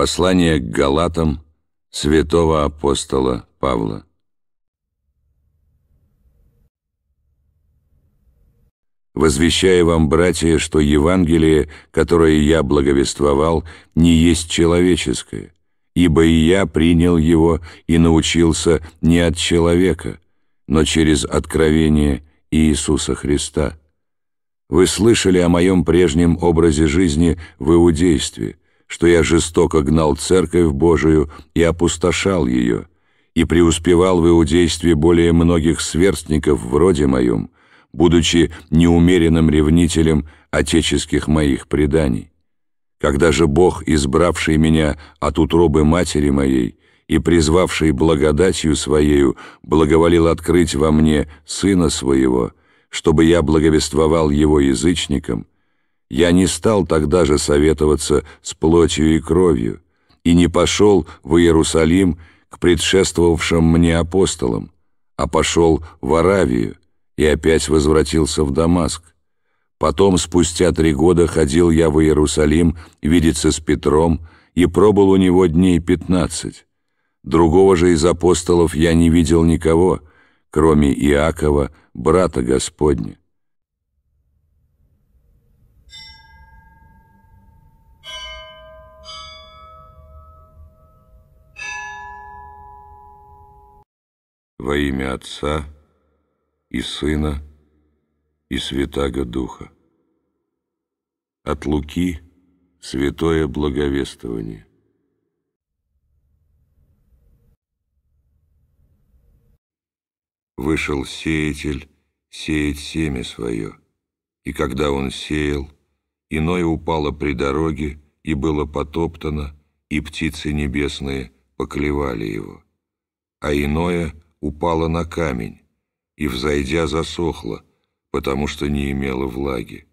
Послание к Галатам святого апостола Павла. Возвещаю вам, братья, что Евангелие, которое я благовествовал, не есть человеческое, ибо и я принял его и научился не от человека, но через откровение Иисуса Христа. Вы слышали о моем прежнем образе жизни в иудействе, что я жестоко гнал церковь Божию и опустошал ее, и преуспевал в иудействе более многих сверстников вроде моем, будучи неумеренным ревнителем отеческих моих преданий. Когда же Бог, избравший меня от утробы матери моей и призвавший благодатью Своею, благоволил открыть во мне Сына Своего, чтобы я благовествовал Его язычникам, я не стал тогда же советоваться с плотью и кровью и не пошел в Иерусалим к предшествовавшим мне апостолам, а пошел в Аравию и опять возвратился в Дамаск. Потом, спустя три года, ходил я в Иерусалим видеться с Петром и пробыл у него дней пятнадцать. Другого же из апостолов я не видел никого, кроме Иакова, брата Господня. во имя Отца и Сына и Святаго Духа. От Луки Святое Благовествование. Вышел сеятель сеять семя свое, и когда он сеял, иное упало при дороге, и было потоптано, и птицы небесные поклевали его, а иное — упала на камень и, взойдя, засохла, потому что не имела влаги.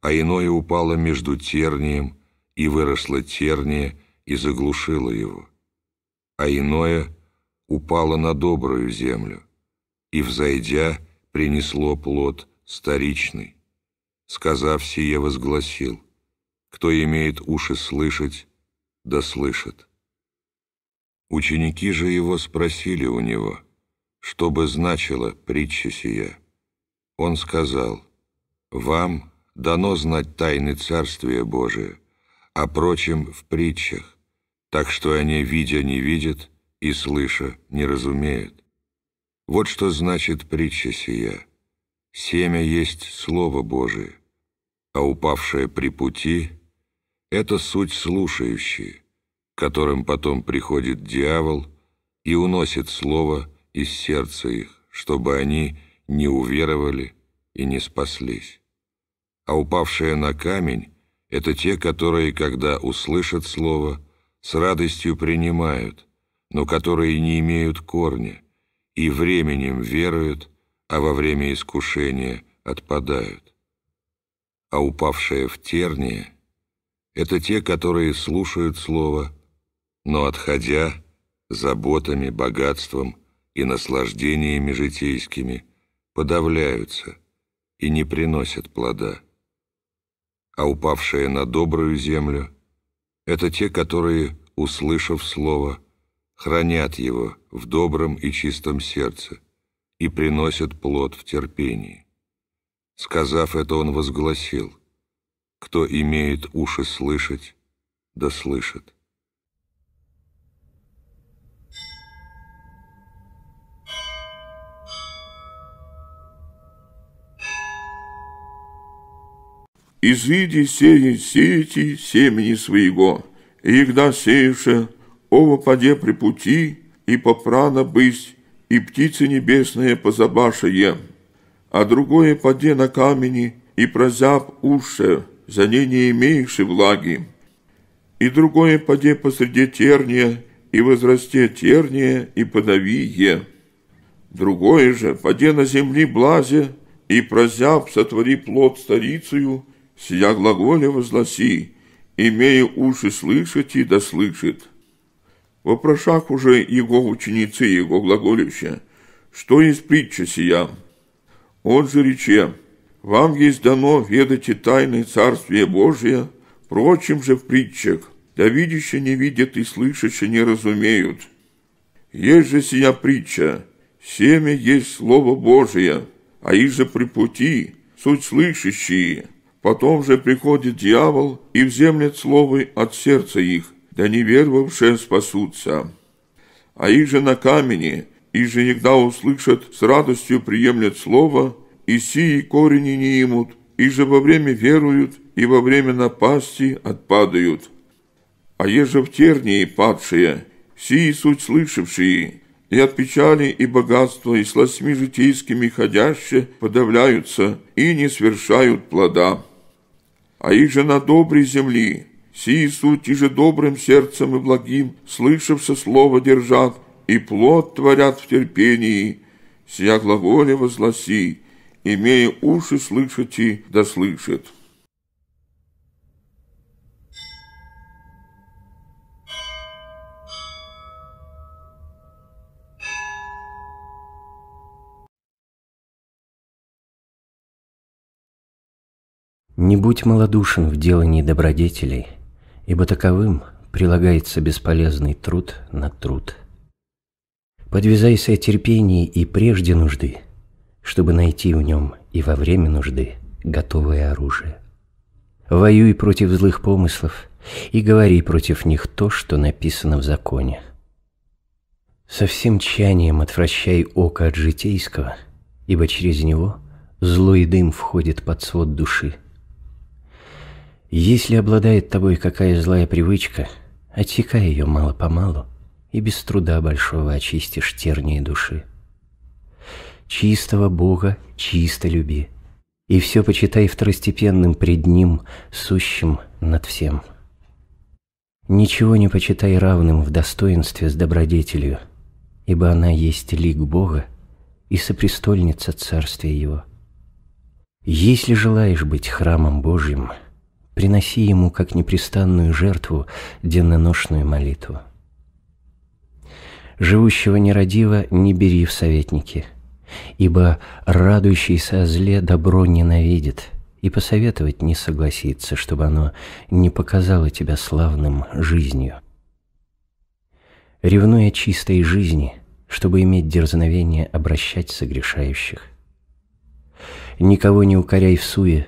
А иное упало между тернием, и выросла терние, и заглушила его. А иное упало на добрую землю, и, взойдя, принесло плод старичный. Сказав сие, возгласил, «Кто имеет уши слышать, да слышит». Ученики же его спросили у него, что бы значила притча сия. Он сказал, «Вам дано знать тайны Царствия Божия, а прочим в притчах, так что они, видя, не видят, и слыша, не разумеют. Вот что значит притча сия. Семя есть Слово Божие, а упавшее при пути — это суть слушающие которым потом приходит дьявол и уносит слово из сердца их, чтобы они не уверовали и не спаслись. А упавшие на камень — это те, которые, когда услышат слово, с радостью принимают, но которые не имеют корня, и временем веруют, а во время искушения отпадают. А упавшие в тернии — это те, которые слушают слово, но отходя заботами, богатством и наслаждениями житейскими, подавляются и не приносят плода. А упавшие на добрую землю — это те, которые, услышав слово, хранят его в добром и чистом сердце и приносят плод в терпении. Сказав это, он возгласил, «Кто имеет уши слышать, да слышит». изыди сеять сети семени своего, и егда сеюше, ова паде при пути, и попрана бысь, и птицы небесные небесная ем, а другое паде на камени, и прозяб уши, за ней не имеющи влаги, и другое паде посреди терния, и возрасте терния, и подави е. Другое же, паде на земли блазе, и прозяб сотвори плод старицею, сия глаголе возгласи, имея уши слышать и да слышит. Вопрошах уже его ученицы, его глаголющие, что из притча сия? Он же рече, вам есть дано ведать и тайны Царствия Божия, прочим же в притчах, да видящие не видят и слышащие не разумеют. Есть же сия притча, семя есть Слово Божие, а их же при пути, суть слышащие, Потом же приходит дьявол и вземлет словы от сердца их, да не неверовавшие спасутся. А их же на камени, и же негда услышат, с радостью приемлет слово, и сии корени не имут, и же во время веруют, и во время напасти отпадают. А еже в тернии падшие, сии суть слышавшие, и от печали и богатства, и с житейскими ходящие подавляются, и не свершают плода» а их же на доброй земли. Сии суть и же добрым сердцем и благим, слышавши слово держат, и плод творят в терпении. Сия глаголе возгласи, имея уши слышите, да слышит». Не будь малодушен в делании добродетелей, ибо таковым прилагается бесполезный труд на труд. Подвязайся терпении и прежде нужды, чтобы найти в нем и во время нужды готовое оружие. Воюй против злых помыслов и говори против них то, что написано в законе. Со всем чаянием отвращай око от житейского, ибо через него злой дым входит под свод души – если обладает тобой какая злая привычка, отсекай ее мало-помалу, и без труда большого очистишь тернии души. Чистого Бога чисто люби, и все почитай второстепенным пред Ним, сущим над всем. Ничего не почитай равным в достоинстве с добродетелью, ибо она есть лик Бога и сопрестольница Царствия Его. Если желаешь быть храмом Божьим – приноси ему как непрестанную жертву денноношную молитву. Живущего нерадиво не бери в советники, ибо радующийся о зле добро ненавидит, и посоветовать не согласится, чтобы оно не показало тебя славным жизнью. Ревнуя чистой жизни, чтобы иметь дерзновение обращать согрешающих. Никого не укоряй в суе,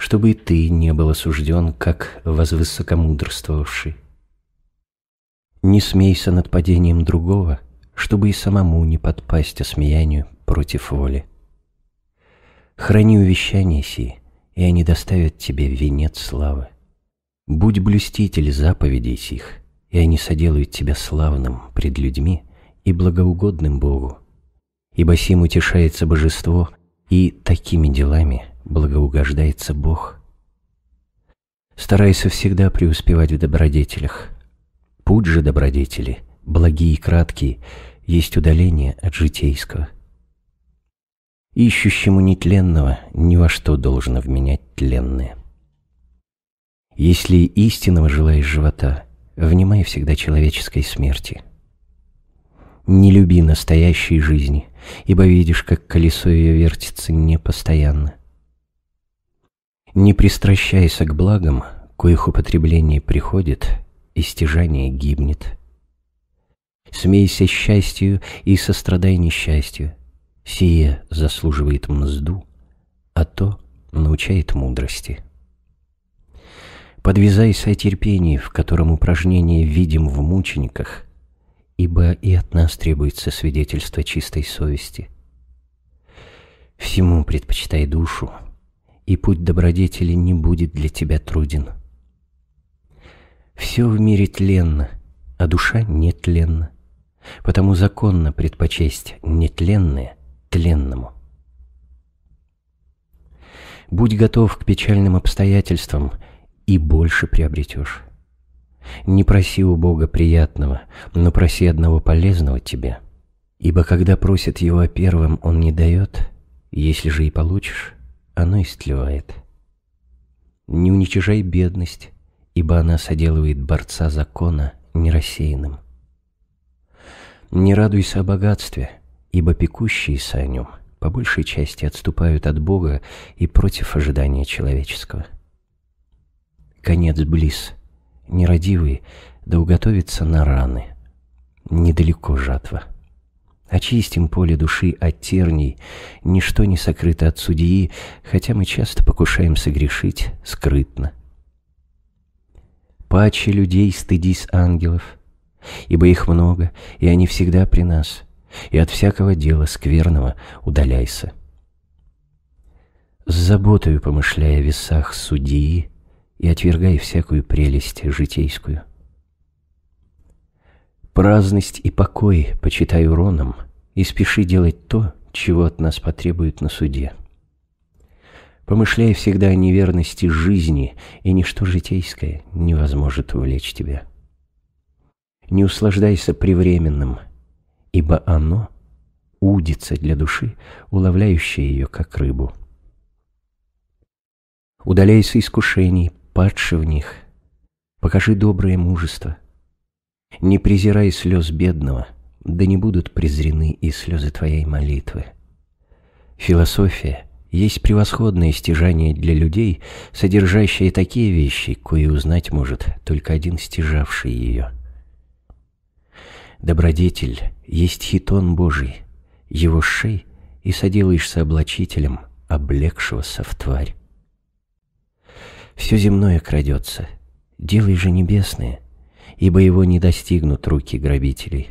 чтобы и ты не был осужден, как возвысокомудрствовавший. Не смейся над падением другого, чтобы и самому не подпасть осмеянию против воли. Храни увещания сии, и они доставят тебе венец славы. Будь блюститель заповедей сих, и они соделают тебя славным пред людьми и благоугодным Богу. Ибо сим утешается божество, и такими делами благоугождается Бог. Старайся всегда преуспевать в добродетелях. Путь же добродетели, благие и краткие, есть удаление от житейского. Ищущему нетленного ни во что должно вменять тленное. Если истинного желаешь живота, внимай всегда человеческой смерти. Не люби настоящей жизни, ибо видишь, как колесо ее вертится непостоянно. Не пристращайся к благам, коих употребление приходит, и стяжание гибнет. Смейся счастью и сострадай несчастью. Сие заслуживает мзду, а то научает мудрости. Подвязайся о терпении, в котором упражнение видим в мучениках, ибо и от нас требуется свидетельство чистой совести. Всему предпочитай душу, и путь добродетели не будет для тебя труден. Все в мире тленно, а душа нетленна, потому законно предпочесть нетленное тленному. Будь готов к печальным обстоятельствам, и больше приобретешь. Не проси у Бога приятного, но проси одного полезного тебе. Ибо когда просит его о первом, он не дает, если же и получишь, оно истлевает. Не уничижай бедность, ибо она соделывает борца закона нерассеянным. Не радуйся о богатстве, ибо пекущиеся о нем по большей части отступают от Бога и против ожидания человеческого. Конец близ, нерадивый, да уготовится на раны. Недалеко жатва. Очистим поле души от терний, ничто не сокрыто от судьи, хотя мы часто покушаемся грешить скрытно. Паче людей стыдись ангелов, ибо их много, и они всегда при нас, и от всякого дела скверного удаляйся. С заботою помышляя о весах судьи и отвергай всякую прелесть житейскую. Праздность и покой почитай уроном и спеши делать то, чего от нас потребуют на суде. Помышляй всегда о неверности жизни, и ничто житейское не возможет увлечь тебя. Не услаждайся превременным, ибо оно — удится для души, уловляющая ее, как рыбу. Удаляйся искушений, падши в них. Покажи доброе мужество — не презирай слез бедного, да не будут презрены и слезы твоей молитвы. Философия есть превосходное стяжание для людей, содержащее такие вещи, кои узнать может только один стяжавший ее. Добродетель есть хитон Божий, его шей и соделаешься облачителем, облегшегося в тварь. Все земное крадется, делай же небесное — ибо его не достигнут руки грабителей.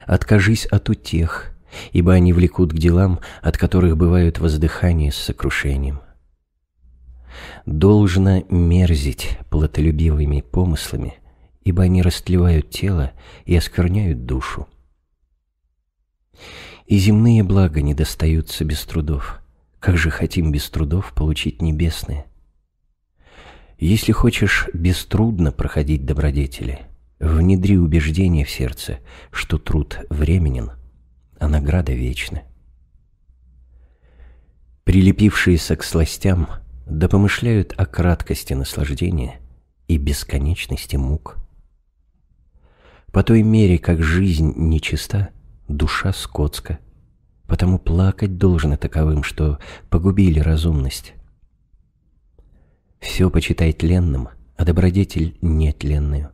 Откажись от утех, ибо они влекут к делам, от которых бывают воздыхания с сокрушением. Должно мерзить плотолюбивыми помыслами, ибо они растлевают тело и оскверняют душу. И земные блага не достаются без трудов. Как же хотим без трудов получить небесные? Если хочешь беструдно проходить добродетели, внедри убеждение в сердце, что труд временен, а награда вечна. Прилепившиеся к сластям да помышляют о краткости наслаждения и бесконечности мук. По той мере, как жизнь нечиста, душа скотска, потому плакать должны таковым, что погубили разумность, все почитай тленным, а добродетель нетленную.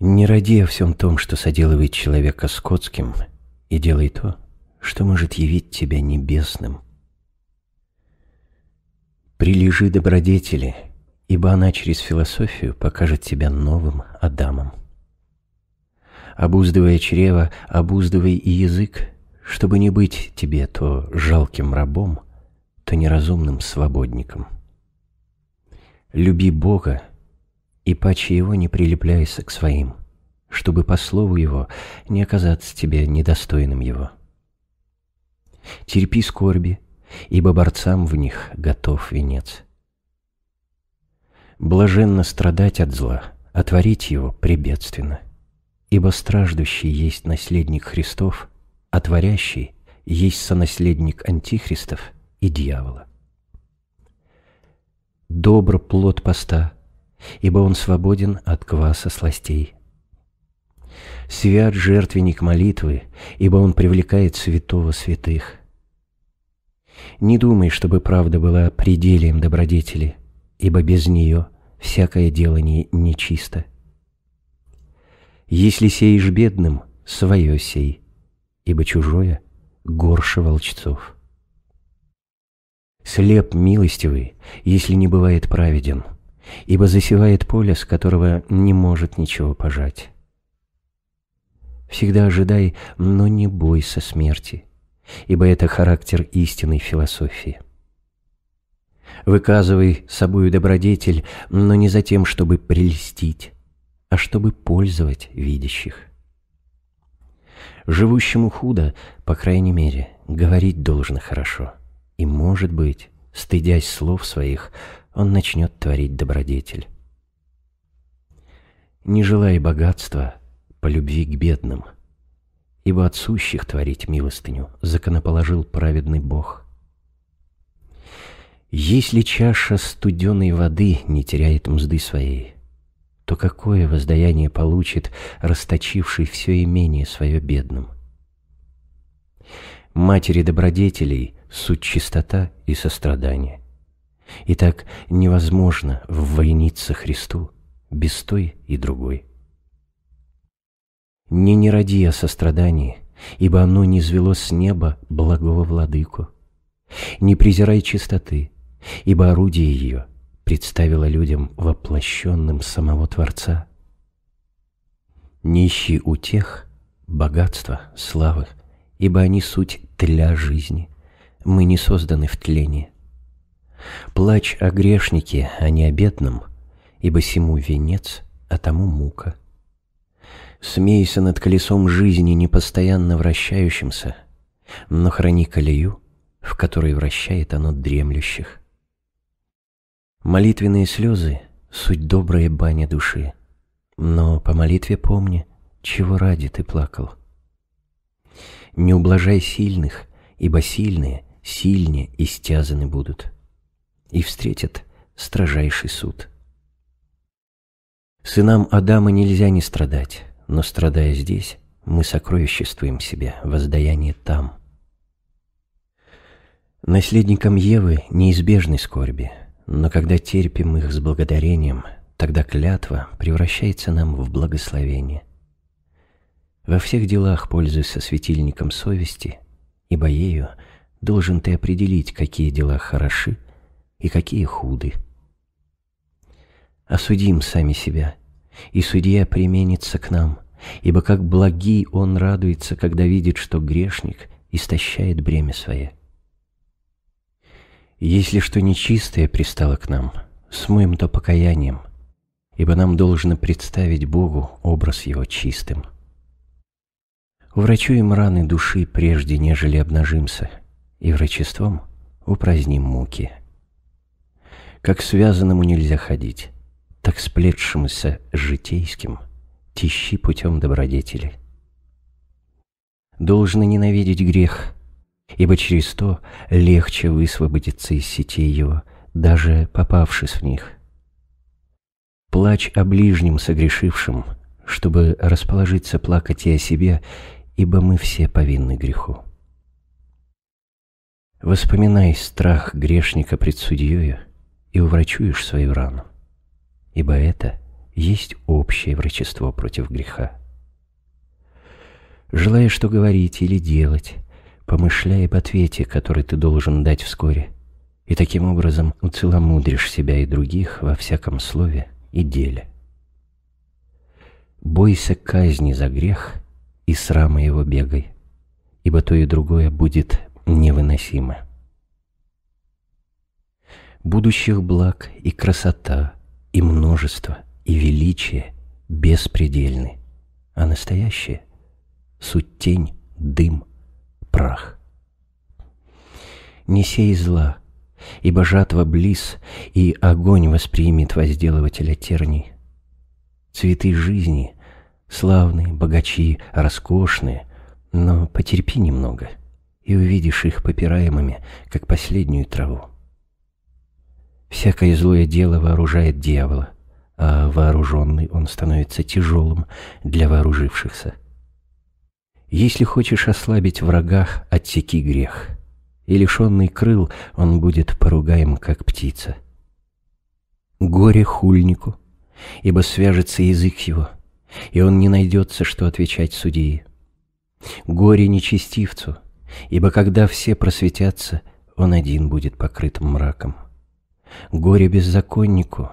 Не ради о всем том, что соделывает человека скотским, и делай то, что может явить тебя небесным. Прилежи добродетели, ибо она через философию покажет тебя новым Адамом. Обуздывая чрево, обуздывай и язык, чтобы не быть тебе то жалким рабом, то неразумным свободником. Люби Бога и паче Его не прилепляйся к своим, чтобы по слову Его не оказаться тебе недостойным Его. Терпи скорби, ибо борцам в них готов венец. Блаженно страдать от зла, отворить его прибедственно, ибо страждущий есть наследник Христов, а творящий есть сонаследник антихристов и дьявола добр плод поста, ибо он свободен от кваса сластей. Свят жертвенник молитвы, ибо он привлекает святого святых. Не думай, чтобы правда была пределием добродетели, ибо без нее всякое дело не нечисто. Если сеешь бедным, свое сей, ибо чужое — горше волчцов слеп милостивый, если не бывает праведен, ибо засевает поле, с которого не может ничего пожать. Всегда ожидай, но не бойся смерти, ибо это характер истинной философии. Выказывай собою добродетель, но не за тем, чтобы прелестить, а чтобы пользовать видящих. Живущему худо, по крайней мере, говорить должно хорошо. — и, может быть, стыдясь слов своих, он начнет творить добродетель. Не желай богатства по любви к бедным, ибо от сущих творить милостыню законоположил праведный Бог. Если чаша студеной воды не теряет мзды своей, то какое воздаяние получит, расточивший все имение свое бедным? матери добродетелей, суть чистота и сострадание. Итак, невозможно ввойниться Христу без той и другой. Не не ради о сострадании, ибо оно не звело с неба благого владыку. Не презирай чистоты, ибо орудие ее представило людям воплощенным самого Творца. Нищий у тех богатства, славы, ибо они суть тля жизни. Мы не созданы в тлении. Плач о грешнике, а не о бедном, ибо сему венец, а тому мука. Смейся над колесом жизни, непостоянно вращающимся, но храни колею, в которой вращает оно дремлющих. Молитвенные слезы — суть добрая баня души, но по молитве помни, чего ради ты плакал — не ублажай сильных, ибо сильные сильнее истязаны будут. И встретят строжайший суд. Сынам Адама нельзя не страдать, но, страдая здесь, мы сокровиществуем себе воздаяние там. Наследникам Евы неизбежны скорби, но когда терпим их с благодарением, тогда клятва превращается нам в благословение – во всех делах пользуйся светильником совести, ибо ею должен ты определить, какие дела хороши и какие худы. Осудим сами себя, и судья применится к нам, ибо как благий он радуется, когда видит, что грешник истощает бремя свое. Если что нечистое пристало к нам, смоем то покаянием, ибо нам должно представить Богу образ Его чистым – Врачуем раны души, прежде нежели обнажимся, и врачеством упраздним муки. Как связанному нельзя ходить, так сплетшемуся житейским тищи путем добродетели. Должно ненавидеть грех, ибо через то легче высвободиться из сетей его, даже попавшись в них. Плач о ближнем согрешившем, чтобы расположиться плакать и о себе, ибо мы все повинны греху. Воспоминай страх грешника пред судьею и уврачуешь свою рану, ибо это есть общее врачество против греха. Желая что говорить или делать, помышляй об ответе, который ты должен дать вскоре, и таким образом уцеломудришь себя и других во всяком слове и деле. Бойся казни за грех и срама его бегай, ибо то и другое будет невыносимо. Будущих благ и красота, и множество, и величие беспредельны, а настоящее — суть тень, дым, прах. Не сей зла, ибо жатва близ, и огонь воспримет возделывателя терний. Цветы жизни Славные, богачи, роскошные, но потерпи немного, и увидишь их попираемыми, как последнюю траву. Всякое злое дело вооружает дьявола, а вооруженный он становится тяжелым для вооружившихся. Если хочешь ослабить врагах, отсеки грех, и лишенный крыл он будет поругаем, как птица. Горе хульнику, ибо свяжется язык его — и он не найдется, что отвечать судьи. Горе нечестивцу, ибо когда все просветятся, он один будет покрыт мраком. Горе беззаконнику,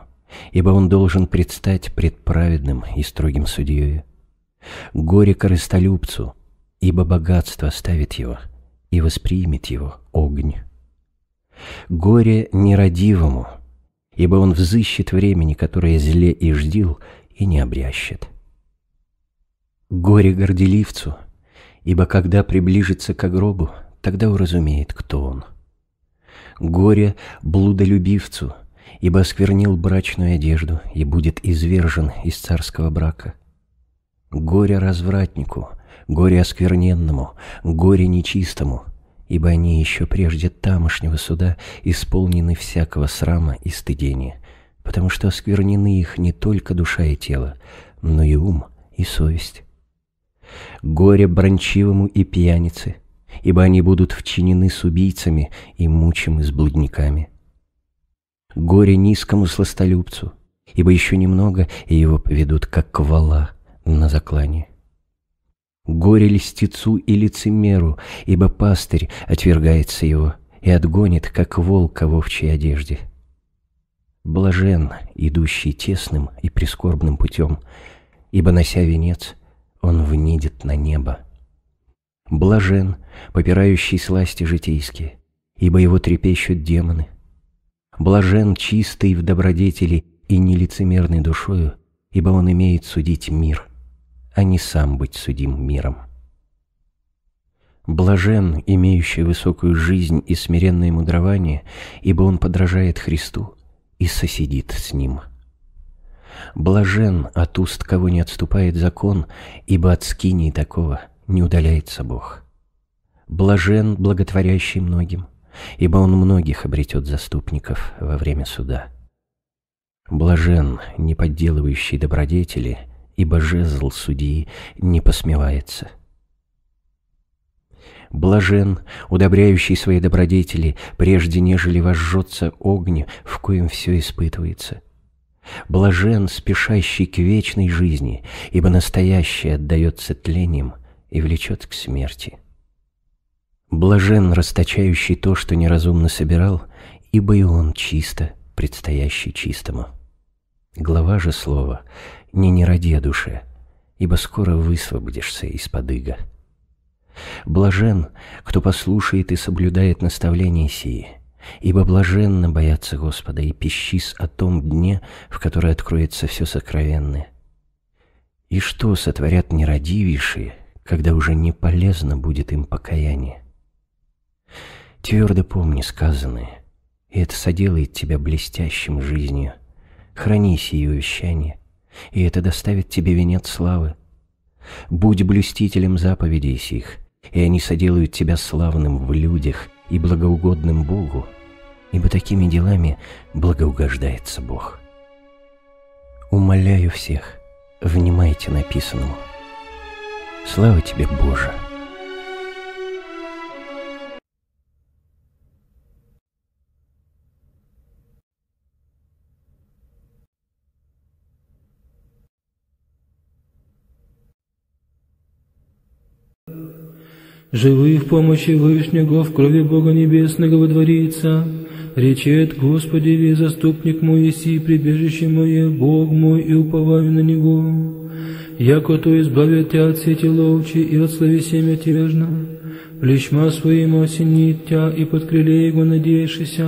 ибо он должен предстать пред праведным и строгим судьей. Горе корыстолюбцу, ибо богатство оставит его и воспримет его огнь. Горе нерадивому, ибо он взыщет времени, которое зле и ждил, и не обрящет. Горе горделивцу, ибо когда приближится к гробу, тогда уразумеет, кто он. Горе блудолюбивцу, ибо осквернил брачную одежду и будет извержен из царского брака. Горе развратнику, горе оскверненному, горе нечистому, ибо они еще прежде тамошнего суда исполнены всякого срама и стыдения, потому что осквернены их не только душа и тело, но и ум и совесть. Горе брончивому и пьянице, ибо они будут вчинены с убийцами и мучимы с блудниками. Горе низкому сластолюбцу, ибо еще немного, и его поведут, как вала на заклане. Горе листицу и лицемеру, ибо пастырь отвергается его и отгонит, как волка в овчей одежде. Блажен, идущий тесным и прискорбным путем, ибо, нося венец, он внидит на небо. Блажен, попирающий сласти житейские, ибо его трепещут демоны. Блажен, чистый в добродетели и нелицемерной душою, ибо он имеет судить мир, а не сам быть судим миром. Блажен, имеющий высокую жизнь и смиренное мудрование, ибо он подражает Христу и соседит с Ним. Блажен от уст, кого не отступает закон, ибо от скинии такого не удаляется Бог. Блажен, благотворящий многим, ибо он многих обретет заступников во время суда. Блажен, неподделывающий добродетели, ибо жезл судьи не посмевается. Блажен, удобряющий свои добродетели, прежде нежели вожжется огню, в коем все испытывается — Блажен, спешащий к вечной жизни, ибо настоящее отдается тлением и влечет к смерти. Блажен, расточающий то, что неразумно собирал, ибо и он чисто, предстоящий чистому. Глава же слова «Не не ради душе», ибо скоро высвободишься из-под Блажен, кто послушает и соблюдает наставления сии – Ибо блаженно бояться Господа и пищис о том дне, в которое откроется все сокровенное. И что сотворят нерадивейшие, когда уже не полезно будет им покаяние? Твердо помни сказанное, и это соделает тебя блестящим жизнью. Хранись ее вещание, и это доставит тебе венец славы. Будь блюстителем заповедей сих, и они соделают тебя славным в людях – и благоугодным Богу, ибо такими делами благоугождается Бог. Умоляю всех, внимайте написанному. Слава тебе, Боже! живые в помощи Вышнего, в крови Бога Небесного во водворится. Речет Господи, ви заступник мой, еси, прибежище мое, Бог мой, и уповаю на Него. Яко то избавит тебя от сети ловчи и от слове семя тяжно Плечма своему осенит тебя, и под крыле его надеешься.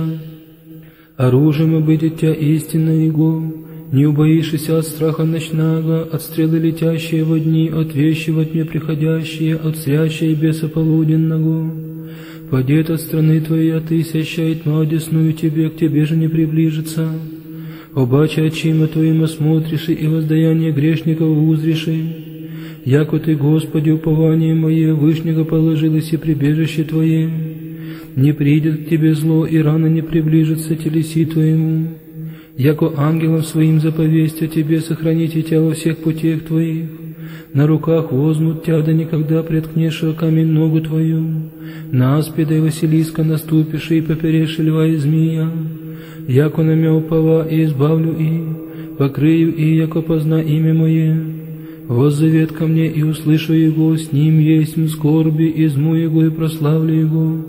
Оружием обыдет тебя истина его, не убоишься от страха ночного, от стрелы летящие во дни, от вещи во тьме приходящие, от срящей беса полуденного. Падет от страны твоей, а ты сящая тьма, десную тебе, к тебе же не приближится. Обаче очима твоим осмотришь и воздаяние грешников узришь. Яко ты, Господи, упование мое, вышнего положилось и прибежище твое. Не придет к тебе зло, и рано не приближится телеси твоему яко ангелом своим заповесть о тебе, сохранить тебя во всех путях твоих. На руках возмут тебя, да никогда преткнешь камень ногу твою. На аспида и Василиска наступишь, и поперешь льва и змея. Яко на мя упова, и избавлю и, покрыю и, яко позна имя мое. Воззовет ко мне, и услышу его, с ним есть скорби, изму его и прославлю его.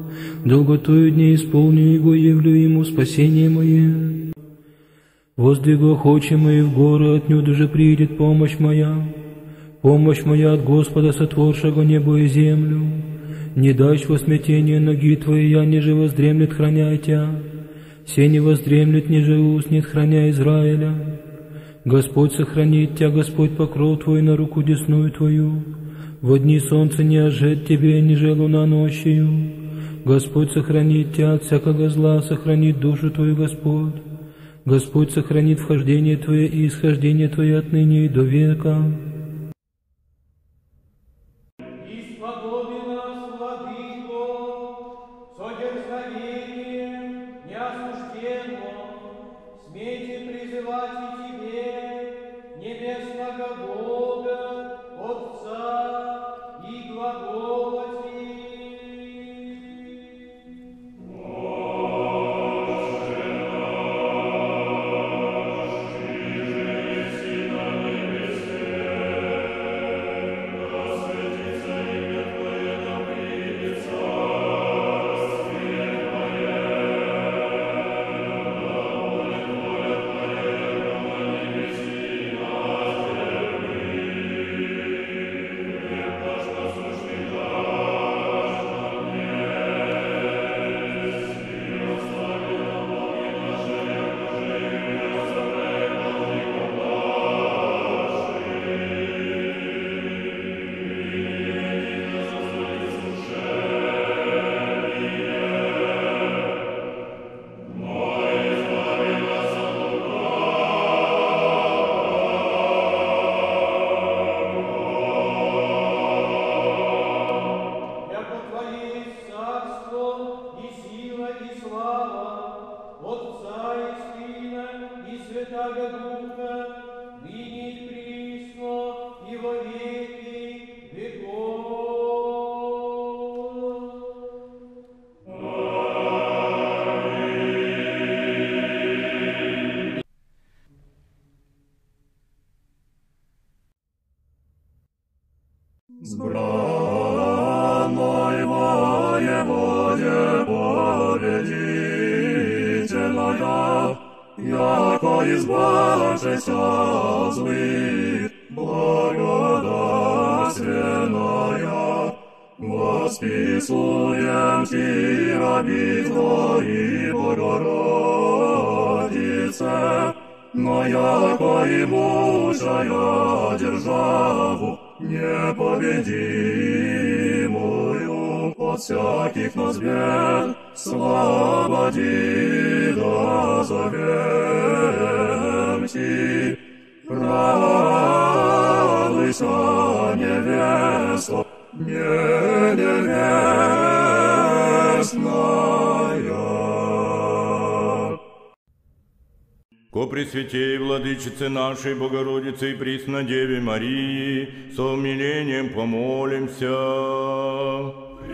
Долготою дней исполню его, явлю ему спасение мое. Возле хочем и в горы отнюдь уже придет помощь моя, помощь моя от Господа, сотворшего небо и землю. Не дашь во смятение ноги твои, я ниже воздремлет, храняй тебя. Все не воздремлет, ниже уснет, храня Израиля. Господь сохранит тебя, Господь покров твой на руку десную твою. В дни солнце не ожет тебе, ниже луна ночью. Господь сохранит тебя от всякого зла, сохранит душу твою, Господь. Господь сохранит вхождение Твое и исхождение Твое отныне и до века. от всяких нас бед, Свободи дозовем Ти, радуйся, невеста, не невестная. Ко Пресвятей Владычице нашей Богородице и Преснодеве Марии, со умилением помолимся.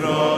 Christ.